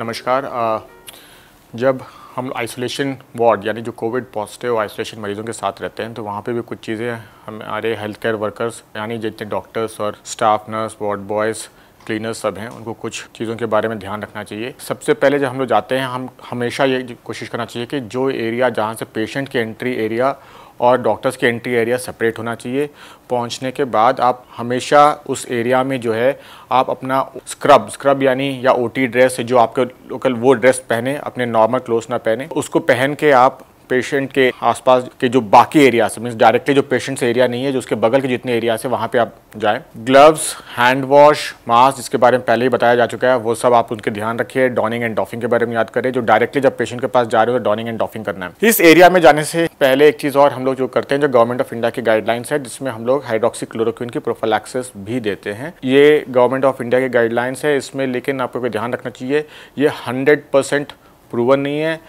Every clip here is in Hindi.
नमस्कार जब हम आइसोलेशन वार्ड यानी जो कोविड पॉजिटिव आइसोलेशन मरीज़ों के साथ रहते हैं तो वहाँ पे भी कुछ चीज़ें हमारे हेल्थ केयर वर्कर्स यानी जितने डॉक्टर्स और staff nurse ward boys cleaners सब हैं उनको कुछ चीज़ों के बारे में ध्यान रखना चाहिए सबसे पहले जब हम लोग जाते हैं हम हमेशा ये कोशिश करना चाहिए कि जो एरिया जहाँ से पेशेंट के एंट्री एरिया और डॉक्टर्स के एंट्री एरिया सेपरेट होना चाहिए पहुंचने के बाद आप हमेशा उस एरिया में जो है आप अपना स्क्रब स्क्रब यानी या ओटी ड्रेस जो आपके लोकल वो ड्रेस पहने अपने नॉर्मल क्लोथ ना पहने उसको पहन के आप पेशेंट के आसपास के जो बाकी एरिया से मीन्स डायरेक्टली जो पेशेंट एरिया नहीं है जो उसके बगल के जितने एरिया से वहाँ पे आप जाएं ग्लव्स हैंड वॉश मास्क जिसके बारे में पहले ही बताया जा चुका है वो सब आप उनके ध्यान रखिए डॉनिंग एंड डॉफिंग के बारे में याद करें जो डायरेक्टली जब पेशेंट के पास जा रहे हो तो डॉनिंग एंड डॉफिंग करना है इस एरिया में जाने से पहले एक चीज़ और हम लोग जो करते हैं जो गवर्नमेंट ऑफ इंडिया की गाइडलाइंस है जिसमें हम लोग हाइड्रोक्सी क्लोरोक्विन की प्रोफिलैक्सिस भी देते हैं ये गवर्नमेंट ऑफ इंडिया की गाइडलाइंस है इसमें लेकिन आपको ध्यान रखना चाहिए ये हंड्रेड परसेंट प्रूवन नहीं है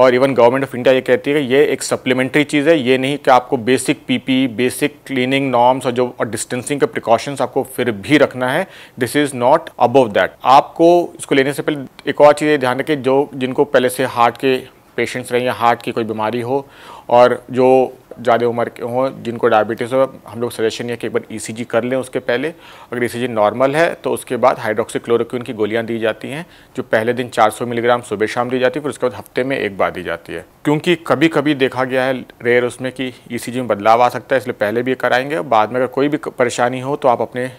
और इवन गवर्नमेंट ऑफ इंडिया ये कहती है कि ये एक सप्लीमेंट्री चीज़ है ये नहीं कि आपको basic PP basic cleaning norms और जो और डिस्टेंसिंग के प्रिकॉशंस आपको फिर भी रखना है this is not above that आपको इसको लेने से पहले एक और चीज़ ध्यान रखें जो जिनको पहले से हार्ट के पेशेंट्स रहें या हार्ट की कोई बीमारी हो और जो ज़्यादा उम्र के हों जिनको डायबिटीज़ हो हम लोग सजेशन ये कि एक बार ईसीजी e कर लें उसके पहले अगर ईसीजी e नॉर्मल है तो उसके बाद हाइड्रोक्सीक्लोरोक्विन की गोलियां दी जाती हैं जो पहले दिन 400 मिलीग्राम सुबह शाम दी जाती है फिर उसके बाद हफ्ते में एक बार दी जाती है क्योंकि कभी कभी देखा गया है रेयर उसमें कि ई e में बदलाव आ सकता है इसलिए पहले भी कराएंगे बाद में अगर कोई भी परेशानी हो तो आप अपने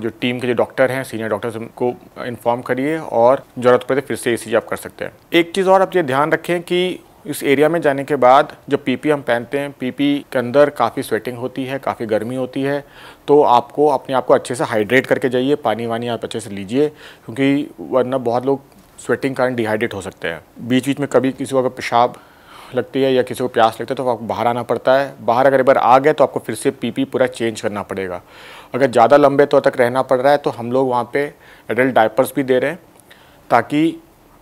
जो टीम के जो डॉक्टर हैं सीनियर डॉक्टर उनको इन्फॉर्म करिए और ज़रूरत पड़े तो फिर से ई आप कर सकते हैं एक चीज़ और आप ये ध्यान रखें कि इस एरिया में जाने के बाद जब पीपी हम पहनते हैं पीपी के अंदर काफ़ी स्वेटिंग होती है काफ़ी गर्मी होती है तो आपको अपने आप को अच्छे से हाइड्रेट करके जाइए पानी वानी आप अच्छे से लीजिए क्योंकि वरना बहुत लोग स्वेटिंग कारण डिहाइड्रेट हो सकते हैं बीच बीच में कभी किसी को अगर पेशाब लगती है या किसी को प्यास लगता है तो आपको बाहर आना पड़ता है बाहर अगर एक बार आ गए तो आपको फिर से पीपी पूरा चेंज करना पड़ेगा अगर ज़्यादा लंबे तौर तक रहना पड़ रहा है तो हम लोग वहाँ पर एडल्ट डायपर्स भी दे रहे हैं ताकि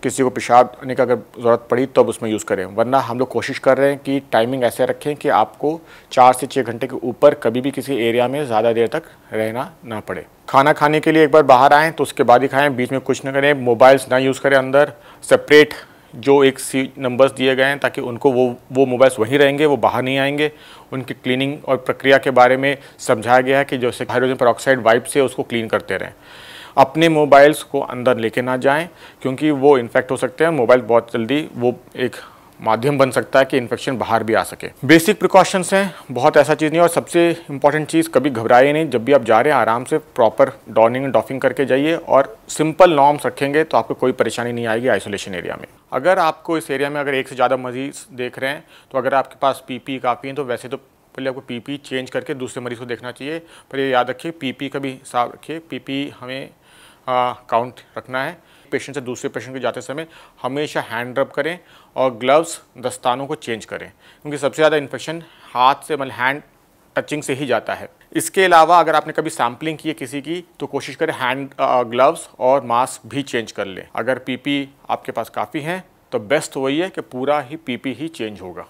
किसी को पेशाब आने का अगर ज़रूरत पड़ी तब तो अब उसमें यूज़ करें वरना हम लोग कोशिश कर रहे हैं कि टाइमिंग ऐसे रखें कि आपको चार से छः घंटे के ऊपर कभी भी किसी एरिया में ज़्यादा देर तक रहना ना पड़े खाना खाने के लिए एक बार बाहर आएँ तो उसके बाद ही खाएँ बीच में कुछ ना करें मोबाइल्स ना यूज़ करें अंदर सेपरेट जो एक सी नंबर्स दिए गए हैं ताकि उनको वो वो मोबाइल्स वहीं रहेंगे वो बाहर नहीं आएंगे उनकी क्लीनिंग और प्रक्रिया के बारे में समझाया गया है कि जैसे हाइड्रोजन पर वाइप से उसको क्लीन करते रहें अपने मोबाइल्स को अंदर लेके ना जाएं क्योंकि वो इन्फेक्ट हो सकते हैं मोबाइल बहुत जल्दी वो एक माध्यम बन सकता है कि इन्फेक्शन बाहर भी आ सके बेसिक प्रिकॉशंस हैं बहुत ऐसा चीज़ नहीं और सबसे इंपॉर्टेंट चीज़ कभी घबराइए नहीं जब भी आप जा रहे हैं आराम से प्रॉपर डॉनिंग एंड डॉफिंग करके जाइए और सिंपल नॉर्म्स रखेंगे तो आपको कोई परेशानी नहीं आएगी आइसोलेशन एरिया में अगर आपको इस एरिया में अगर एक से ज़्यादा मरीज देख रहे हैं तो अगर आपके पास पी काफ़ी हैं तो वैसे तो पहले आपको पी चेंज करके दूसरे मरीज़ को देखना चाहिए पर ये याद रखिए पी का भी हिसाब रखिए पी हमें काउंट रखना है पेशेंट से दूसरे पेशेंट को जाते समय हमेशा हैंड रब करें और ग्लव्स दस्तानों को चेंज करें क्योंकि सबसे ज़्यादा इन्फेक्शन हाथ से मतलब हैंड टचिंग से ही जाता है इसके अलावा अगर आपने कभी सैम्पलिंग की है किसी की तो कोशिश करें हैंड ग्लव्स और मास्क भी चेंज कर लें अगर पीपी आपके पास काफ़ी हैं तो बेस्ट वही है कि पूरा ही पीपी ही चेंज होगा